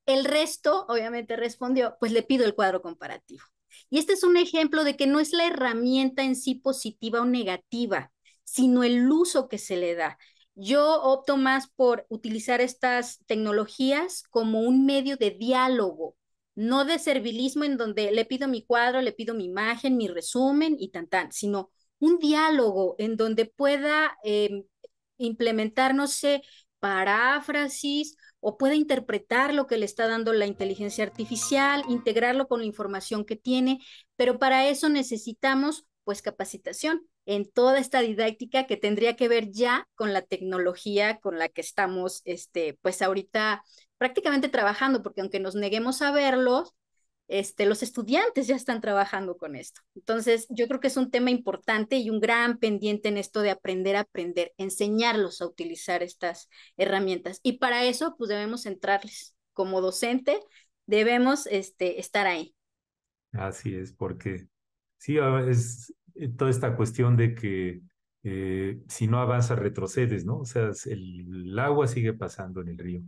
El resto, obviamente, respondió, pues le pido el cuadro comparativo. Y este es un ejemplo de que no es la herramienta en sí positiva o negativa, sino el uso que se le da. Yo opto más por utilizar estas tecnologías como un medio de diálogo, no de servilismo en donde le pido mi cuadro, le pido mi imagen, mi resumen y tan tan, sino un diálogo en donde pueda em, implementar, no sé, paráfrasis o pueda interpretar lo que le está dando la inteligencia artificial, integrarlo con la información que tiene, pero para eso necesitamos pues capacitación en toda esta didáctica que tendría que ver ya con la tecnología con la que estamos, este, pues ahorita prácticamente trabajando, porque aunque nos neguemos a verlos, este, los estudiantes ya están trabajando con esto. Entonces, yo creo que es un tema importante y un gran pendiente en esto de aprender a aprender, enseñarlos a utilizar estas herramientas. Y para eso, pues debemos entrarles como docente, debemos este, estar ahí. Así es, porque sí, ah, es, toda esta cuestión de que eh, si no avanza, retrocedes, ¿no? O sea, el, agua sigue pasando en el río.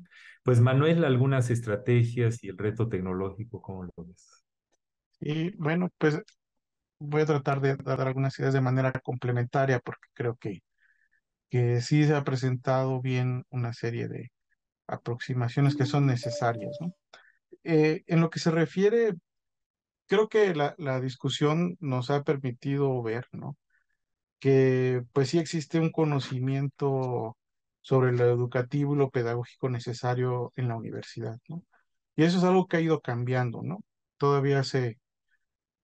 Pues Manuel, algunas estrategias y el reto tecnológico, ¿cómo lo ves? Y bueno, pues voy a tratar de dar algunas ideas de manera complementaria porque creo que, que sí se ha presentado bien una serie de aproximaciones que son necesarias, ¿no? Eh, en lo que se refiere creo que la, discusión nos ha permitido ver, ¿no? Que pues sí existe un conocimiento sobre lo educativo y lo pedagógico necesario en la universidad, ¿no? Y eso es algo que ha ido cambiando, ¿no? Todavía hace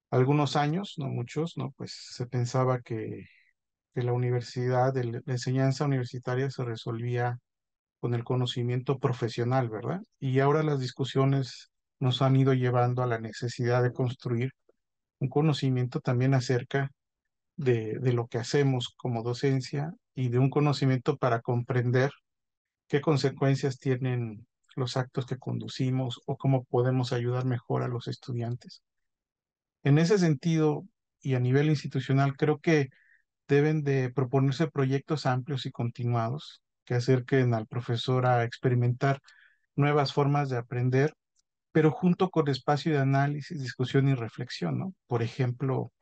algunos años, no muchos, ¿no? Pues se pensaba que, la universidad, la enseñanza universitaria se resolvía con el conocimiento profesional, ¿verdad? Y ahora las discusiones nos han ido llevando a la necesidad de construir un conocimiento también acerca de, lo que hacemos como docencia y de un conocimiento para comprender qué consecuencias tienen los actos que conducimos o cómo podemos ayudar mejor a los estudiantes. En ese sentido, y a nivel institucional, creo que deben de proponerse proyectos amplios y continuados que acerquen al profesor a experimentar nuevas formas de aprender pero junto con espacio de análisis, discusión y reflexión, ¿no? Por ejemplo,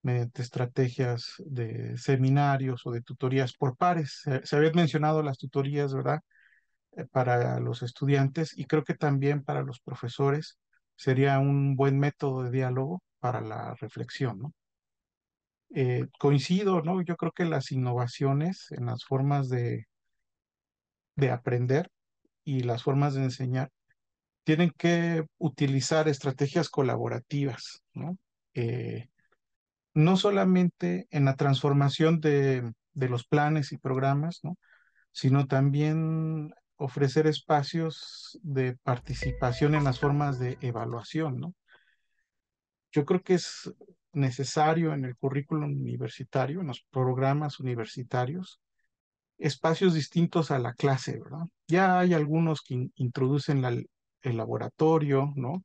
mediante estrategias de seminarios o de tutorías por pares. Se, habían mencionado las tutorías, ¿verdad? Eh, para los estudiantes y creo que también para los profesores sería un buen método de diálogo para la reflexión, ¿no? Eh, coincido, ¿no? Yo creo que las innovaciones en las formas de, de aprender y las formas de enseñar tienen que utilizar estrategias colaborativas, ¿no? Eh, no solamente en la transformación de, los planes y programas, ¿no? sino también ofrecer espacios de participación en las formas de evaluación. ¿no? Yo creo que es necesario en el currículum universitario, en los programas universitarios, espacios distintos a la clase, ¿verdad? Ya hay algunos que introducen la, el laboratorio, ¿no?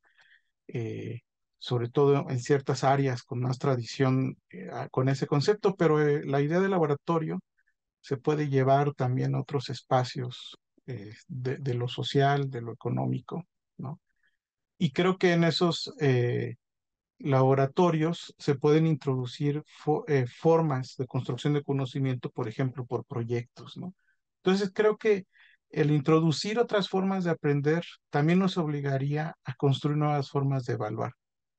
Eh, sobre todo en ciertas áreas con más tradición eh, con ese concepto, pero eh, la idea de laboratorio se puede llevar también a otros espacios de, lo social, de lo económico, ¿no? Y creo que en esos laboratorios se pueden introducir formas de construcción de conocimiento, por ejemplo, por proyectos, ¿no? Entonces creo que el introducir otras formas de aprender también nos obligaría a construir nuevas formas de evaluar.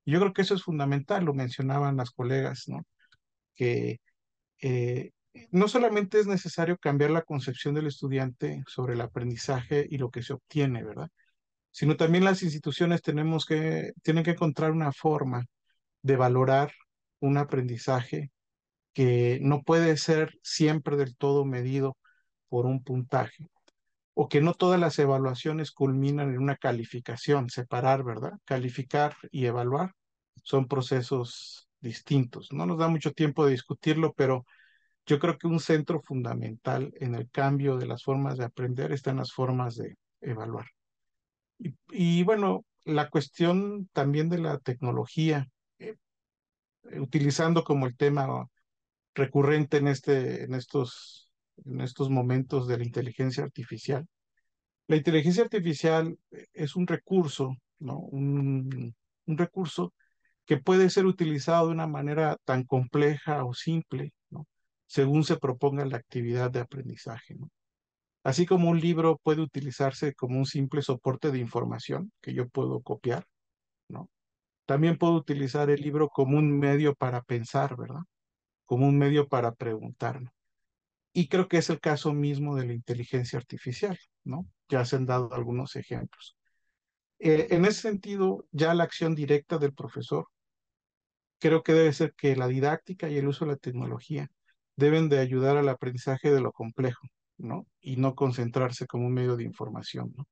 Yo creo que eso es fundamental, lo mencionaban las colegas, ¿no? Que eh, no solamente es necesario cambiar la concepción del estudiante sobre el aprendizaje y lo que se obtiene, ¿verdad? Sino también las instituciones tenemos que, tienen que encontrar una forma de valorar un aprendizaje que no puede ser siempre del todo medido por un puntaje o que no todas las evaluaciones culminan en una calificación, separar, ¿verdad? Calificar y evaluar son procesos distintos. No nos da mucho tiempo de discutirlo, pero yo creo que un centro fundamental en el cambio de las formas de aprender están las formas de evaluar. Y, bueno, la cuestión también de la tecnología, eh, utilizando como el tema recurrente en, este, en estos en estos momentos de la inteligencia artificial. La inteligencia artificial eh, es un recurso, ¿no? Un, recurso que puede ser utilizado de una manera tan compleja o simple, ¿no? según se proponga la actividad de aprendizaje. ¿no? Así como un libro puede utilizarse como un simple soporte de información que yo puedo copiar, ¿no? también puedo utilizar el libro como un medio para pensar, ¿verdad? Como un medio para preguntarnos. Y creo que es el caso mismo de la inteligencia artificial, ¿no? Ya se han dado algunos ejemplos. Eh, en ese sentido, ya la acción directa del profesor, creo que debe ser que la didáctica y el uso de la tecnología deben de ayudar al aprendizaje de lo complejo, ¿no? Y no concentrarse como un medio de información, ¿no?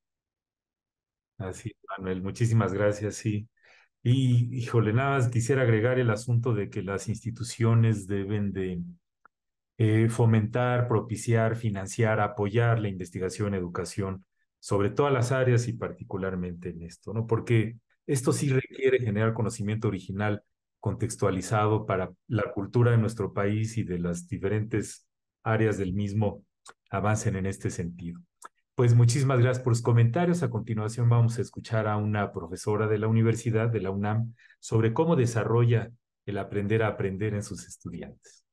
Así, Manuel, muchísimas gracias, sí. Y, híjole, nada más quisiera agregar el asunto de que las instituciones deben de eh, fomentar, propiciar, financiar, apoyar la investigación, educación, sobre todas las áreas y particularmente en esto, ¿no? Porque esto sí requiere generar conocimiento original contextualizado para la cultura de nuestro país y de las diferentes áreas del mismo avancen en este sentido. Pues muchísimas gracias por sus comentarios. A continuación vamos a escuchar a una profesora de la universidad, de la UNAM, sobre cómo desarrolla el aprender a aprender en sus estudiantes.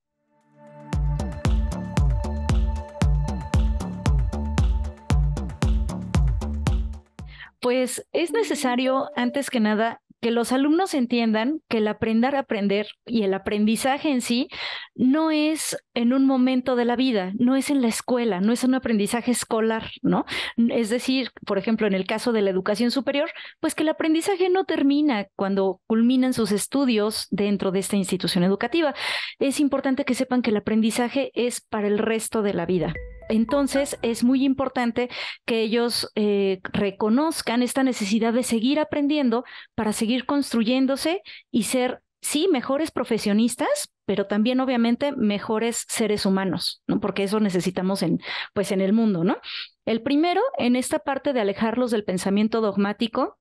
pues es necesario, antes que nada, que los alumnos entiendan que el aprender a aprender y el aprendizaje en sí no es en un momento de la vida, no es en la escuela, no es un aprendizaje escolar, ¿no? Es decir, por ejemplo, en el caso de la educación superior, pues que el aprendizaje no termina cuando culminan sus estudios dentro de esta institución educativa. Es importante que sepan que el aprendizaje es para el resto de la vida. Entonces es muy importante que ellos eh, reconozcan esta necesidad de seguir aprendiendo para seguir construyéndose y ser, sí, mejores profesionistas, pero también obviamente mejores seres humanos, ¿no? Porque eso necesitamos en, pues, en el mundo, ¿no? El primero, en esta parte de alejarlos del pensamiento dogmático,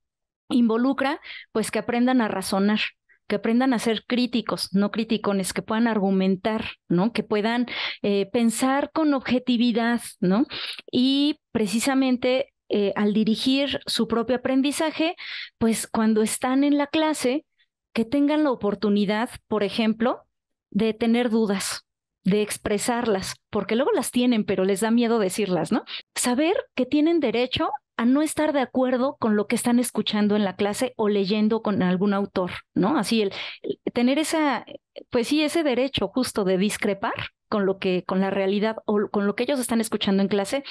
involucra pues que aprendan a razonar, que aprendan a ser críticos, no criticones, que puedan argumentar, ¿no? Que puedan eh, pensar con objetividad, ¿no? Y precisamente eh, al dirigir su propio aprendizaje, pues cuando están en la clase, que tengan la oportunidad, por ejemplo, de tener dudas, de expresarlas, porque luego las tienen, pero les da miedo decirlas, ¿no? Saber que tienen derecho a no estar de acuerdo con lo que están escuchando en la clase o leyendo con algún autor, ¿no? Así el, tener esa, pues sí, ese derecho justo de discrepar con lo que, con la realidad o con lo que ellos están escuchando en clase,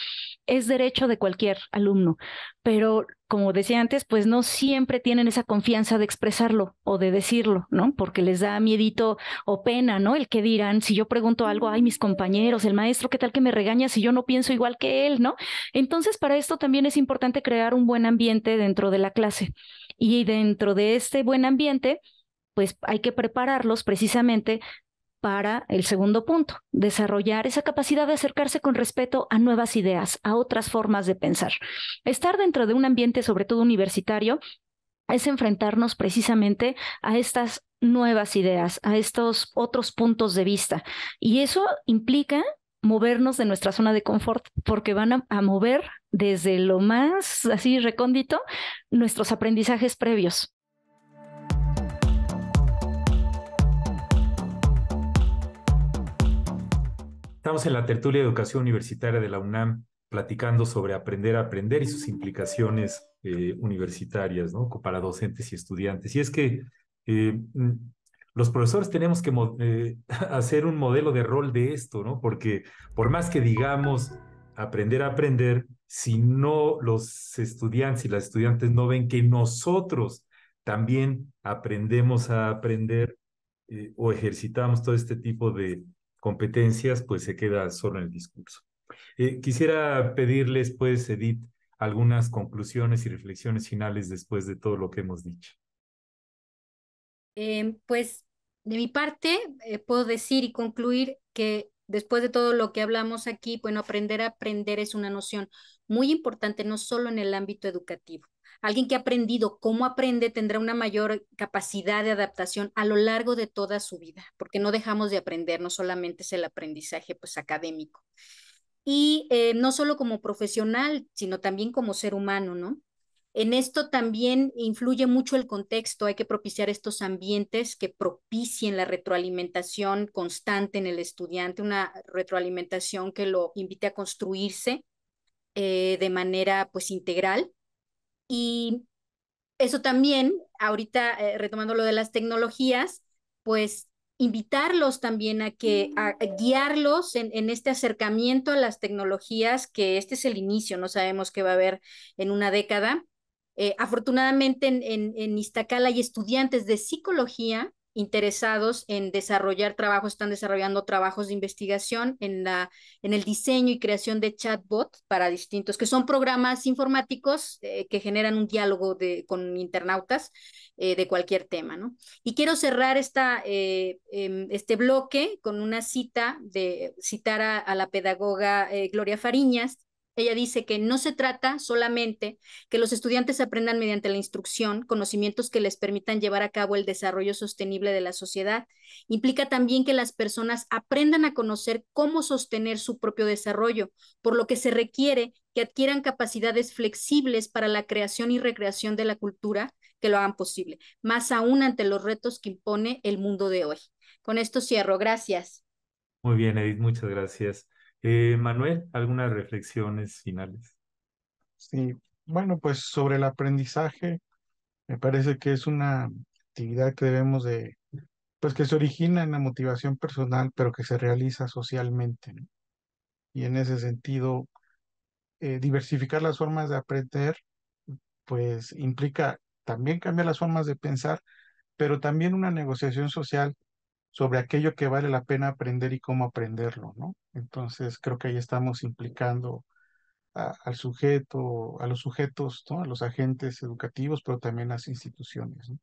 es derecho de cualquier alumno. Pero como decía antes, pues no siempre tienen esa confianza de expresarlo o de decirlo, ¿no? Porque les da miedito o pena, ¿no? El que dirán, si yo pregunto algo, ay, mis compañeros, el maestro, ¿qué tal que me regaña si yo no pienso igual que él, ¿no? Entonces, para esto también es importante crear un buen ambiente dentro de la clase. Y dentro de este buen ambiente, pues hay que prepararlos precisamente para el segundo punto, desarrollar esa capacidad de acercarse con respeto a nuevas ideas, a otras formas de pensar. Estar dentro de un ambiente, sobre todo universitario, es enfrentarnos precisamente a estas nuevas ideas, a estos otros puntos de vista. Y eso implica movernos de nuestra zona de confort, porque van a, mover desde lo más así recóndito nuestros aprendizajes previos. Estamos en la tertulia de educación universitaria de la UNAM platicando sobre aprender a aprender y sus implicaciones eh, universitarias, ¿no? Para docentes y estudiantes. Y es que eh, mm, los profesores tenemos que eh, (laughs) hacer un modelo de rol de esto, ¿no? Porque por más que digamos aprender a aprender, si no los estudiantes y las estudiantes no ven que nosotros también aprendemos a aprender o ejercitamos todo este tipo de competencias, pues se queda solo en el discurso. Eh, quisiera pedirles, pues, Edith, algunas conclusiones y reflexiones finales después de todo lo que hemos dicho. Em, pues, de mi parte, eh, puedo decir y concluir que después de todo lo que hablamos aquí, bueno, aprender a aprender es una noción muy importante, no solo en el ámbito educativo, Alguien que ha aprendido cómo aprende tendrá una mayor capacidad de adaptación a lo largo de toda su vida, porque no dejamos de aprender, no solamente es el aprendizaje pues académico. Y eh, no solo como profesional, sino también como ser humano, ¿no? En esto también influye mucho el contexto, hay que propiciar estos ambientes que propicien la retroalimentación constante en el estudiante, una retroalimentación que lo invite a construirse eh, de manera pues integral y eso también, ahorita eh, retomando lo de las tecnologías, pues invitarlos también a que mm. a, guiarlos en, este acercamiento a las tecnologías, que este es el inicio, no sabemos qué va a haber en una década. Eh, afortunadamente en, en, hay estudiantes de psicología interesados en desarrollar trabajos, están desarrollando trabajos de investigación en, la, en el diseño y creación de chatbots para distintos, que son programas informáticos eh, que generan un diálogo de, con internautas eh, de cualquier tema. ¿no? Y quiero cerrar esta, eh, em, este bloque con una cita de citar a la pedagoga Gloria Fariñas, ella dice que no se trata solamente que los estudiantes aprendan mediante la instrucción conocimientos que les permitan llevar a cabo el desarrollo sostenible de la sociedad. Implica también que las personas aprendan a conocer cómo sostener su propio desarrollo, por lo que se requiere que adquieran capacidades flexibles para la creación y recreación de la cultura que lo hagan posible, más aún ante los retos que impone el mundo de hoy. Con esto cierro. Gracias. Muy bien, Edith, muchas gracias. Eh, Manuel, algunas reflexiones finales. Sí, bueno, pues sobre el aprendizaje, me parece que es una actividad que debemos de, pues que se origina en la motivación personal, pero que se realiza socialmente. Y en ese sentido, eh, diversificar las formas de aprender, pues implica también cambiar las formas de pensar, pero también una negociación social sobre aquello que vale la pena aprender y cómo aprenderlo, ¿no? Entonces creo que ahí estamos implicando al sujeto, a los sujetos, ¿no? A los agentes educativos, pero también a las instituciones, ¿no?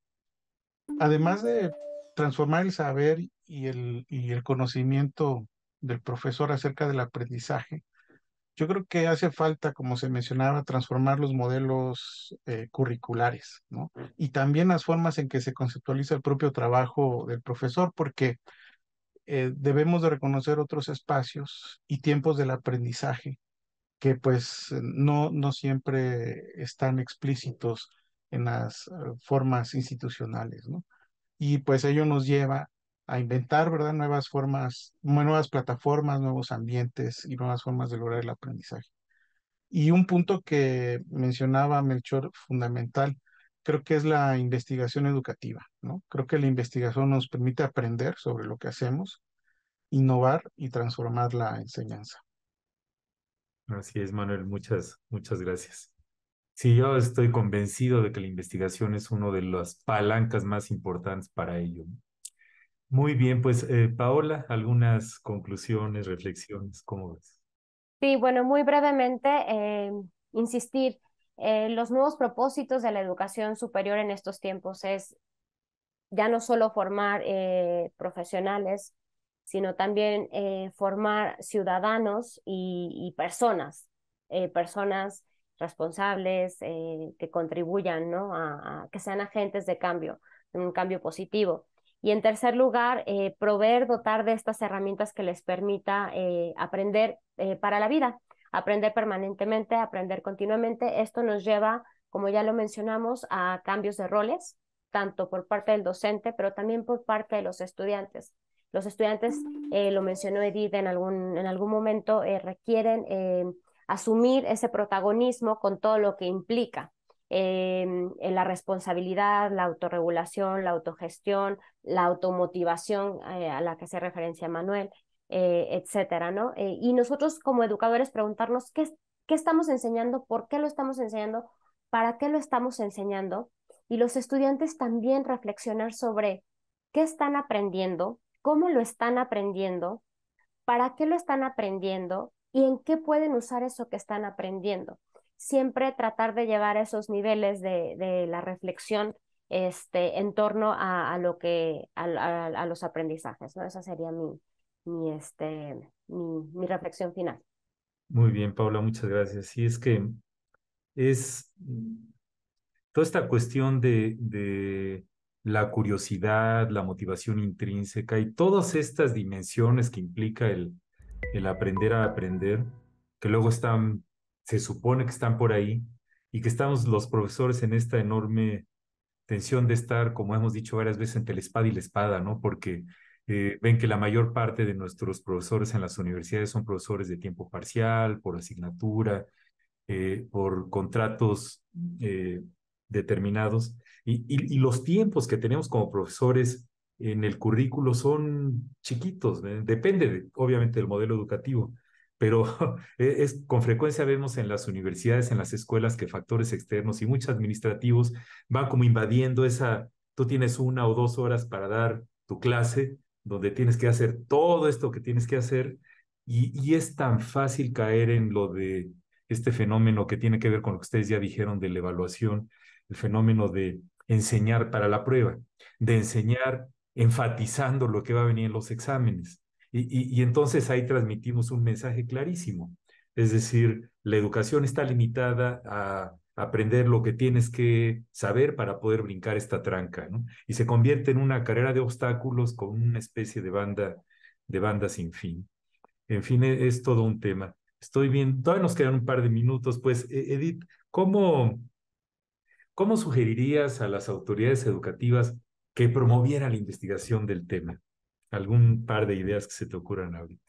Además de transformar el saber y el, y el conocimiento del profesor acerca del aprendizaje, yo creo que hace falta, como se mencionaba, transformar los modelos eh, curriculares, ¿no? Mm. Y también las formas en que se conceptualiza el propio trabajo del profesor, porque eh, debemos de reconocer otros espacios y tiempos del aprendizaje que pues no, no siempre están explícitos en las eh, formas institucionales, ¿no? Y pues ello nos lleva a inventar, ¿verdad? Nuevas formas, nuevas plataformas, nuevos ambientes y nuevas formas de lograr el aprendizaje. Y un punto que mencionaba Melchor, fundamental, creo que es la investigación educativa, ¿no? Creo que la investigación nos permite aprender sobre lo que hacemos, innovar y transformar la enseñanza. Así es, Manuel, muchas, muchas gracias. Sí, yo estoy convencido de que la investigación es uno de las palancas más importantes para ello. Muy bien, pues eh, Paola, algunas conclusiones, reflexiones, ¿cómo ves? Sí, bueno, muy brevemente, eh, insistir, eh, los nuevos propósitos de la educación superior en estos tiempos es ya no solo formar profesionales, sino también formar ciudadanos y, personas, personas responsables que contribuyan, ¿no? a que sean agentes de cambio, un cambio positivo. Y en tercer lugar, eh, proveer, dotar de estas herramientas que les permita eh, aprender eh, para la vida, aprender permanentemente, aprender continuamente. Esto nos lleva, como ya lo mencionamos, a cambios de roles, tanto por parte del docente, pero también por parte de los estudiantes. Los estudiantes, mm. lo mencionó Edith en algún, en algún momento, requieren asumir ese protagonismo con todo lo que implica la responsabilidad, la autorregulación, la autogestión, la automotivación eh, a la que hace referencia Manuel, eh, etcétera, ¿no? Eh, y nosotros como educadores preguntarnos qué, qué estamos enseñando, por qué lo estamos enseñando, para qué lo estamos enseñando, y los estudiantes también reflexionar sobre qué están aprendiendo, cómo lo están aprendiendo, para qué lo están aprendiendo y en qué pueden usar eso que están aprendiendo siempre tratar de llevar esos niveles de, la reflexión este, en torno a, lo que, a, los aprendizajes, ¿no? Esa sería mi, mi, este, mi, reflexión final. Muy bien, Paula, muchas gracias. Sí, es que es toda esta cuestión de, de la curiosidad, la motivación intrínseca y todas estas dimensiones que implica el, el aprender a aprender, que luego están se supone que están por ahí y que estamos los profesores en esta enorme tensión de estar, como hemos dicho varias veces, entre la espada y la espada, ¿no? Porque eh, ven que la mayor parte de nuestros profesores en las universidades son profesores de tiempo parcial, por asignatura, eh, por contratos eh, determinados. Y, los tiempos que tenemos como profesores en el currículo son chiquitos, depende obviamente del modelo educativo, pero (laughs) e, es, con frecuencia vemos en las universidades, en las escuelas, que factores externos y muchos administrativos van como invadiendo esa, tú tienes una o dos horas para dar tu clase, donde tienes que hacer todo esto que tienes que hacer, y, y es tan fácil caer en lo de este fenómeno que tiene que ver con lo que ustedes ya dijeron de la evaluación, el fenómeno de enseñar para la prueba, de enseñar enfatizando lo que va a venir en los exámenes y, entonces ahí transmitimos un mensaje clarísimo. Es decir, la educación está limitada a aprender lo que tienes que saber para poder brincar esta tranca, ¿no? Y se convierte en una carrera de obstáculos con una especie de banda, de banda sin fin. En fin, e, es, todo un tema. Estoy bien, todavía nos quedan un par de minutos, pues, e, Edith, ¿cómo, cómo sugerirías a las autoridades educativas que promovieran la investigación del tema? algún par de ideas que se te ocurran ahorita.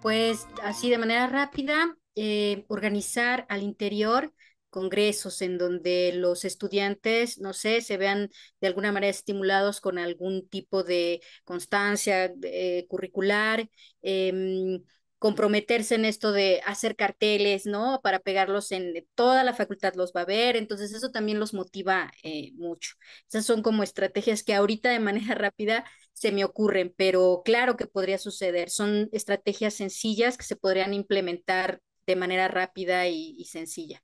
Pues así de manera rápida, eh, organizar al interior congresos en donde los estudiantes, no sé, se vean de alguna manera estimulados con algún tipo de constancia eh, curricular. Em, comprometerse en esto de hacer carteles, ¿no? Para pegarlos en toda la facultad los va a ver, entonces eso también los motiva eh, mucho. Esas son como estrategias que ahorita de manera (laughs) rápida se me ocurren, pero claro que podría suceder. Son estrategias sencillas que se podrían implementar de manera rápida y, sencilla.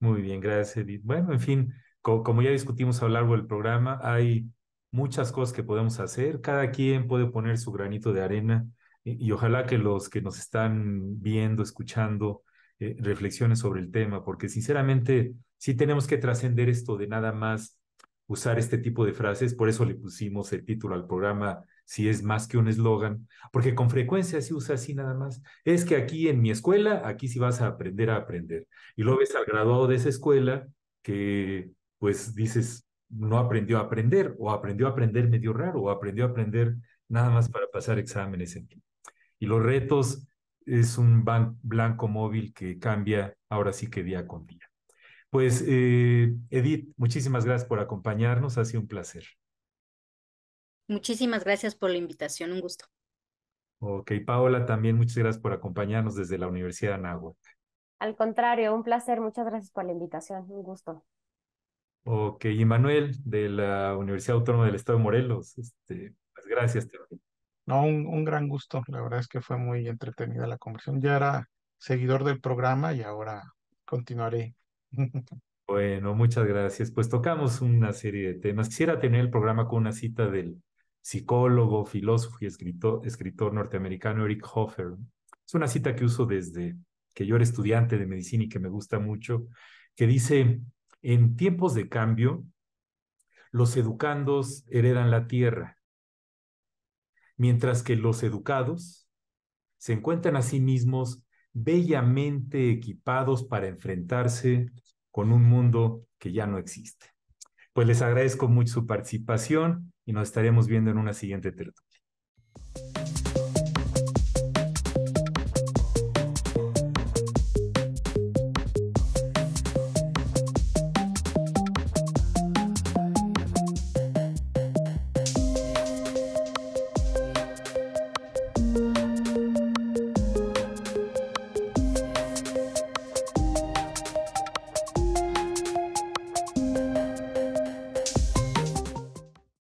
Muy bien, gracias Edith. Bueno, en fin, como ya discutimos a lo largo del programa, hay muchas cosas que podemos hacer. Cada quien puede poner su granito de arena y, ojalá que los que nos están viendo, escuchando, eh, reflexiones sobre el tema, porque sinceramente sí tenemos que trascender esto de nada más usar este tipo de frases, por eso le pusimos el título al programa, si es más que un eslogan, porque con frecuencia se usa así nada más. Es que aquí en mi escuela, aquí sí vas a aprender a aprender. Y lo ves al graduado de esa escuela que pues dices, no aprendió a aprender, o aprendió a aprender medio raro, o aprendió a aprender nada más para pasar exámenes. en y los retos es un blanco móvil que cambia ahora sí que día con día. Pues eh, Edith, muchísimas gracias por acompañarnos, ha sido un placer. Muchísimas gracias por la invitación, un gusto. Ok, Paola, también muchas gracias por acompañarnos desde la Universidad de Anáhuac. Al contrario, un placer, muchas gracias por la invitación, un gusto. Ok, y Manuel, de la Universidad Autónoma del Estado de Morelos, este, pues, gracias, no, un, gran gusto. La verdad es que fue muy entretenida la conversación. Ya era seguidor del programa y ahora continuaré. (laughs) Bueno, muchas gracias. Pues tocamos una serie de temas. Quisiera tener el programa con una cita del psicólogo, filósofo y escritor, escritor norteamericano Eric Hoffer. Es una cita que uso desde que yo era estudiante de medicina y que me gusta mucho, que dice, en tiempos de cambio, los educandos heredan la tierra mientras que los educados se encuentran a sí mismos bellamente equipados para enfrentarse con un mundo que ya no existe. Pues les agradezco mucho su participación y nos estaremos viendo en una siguiente tertulia.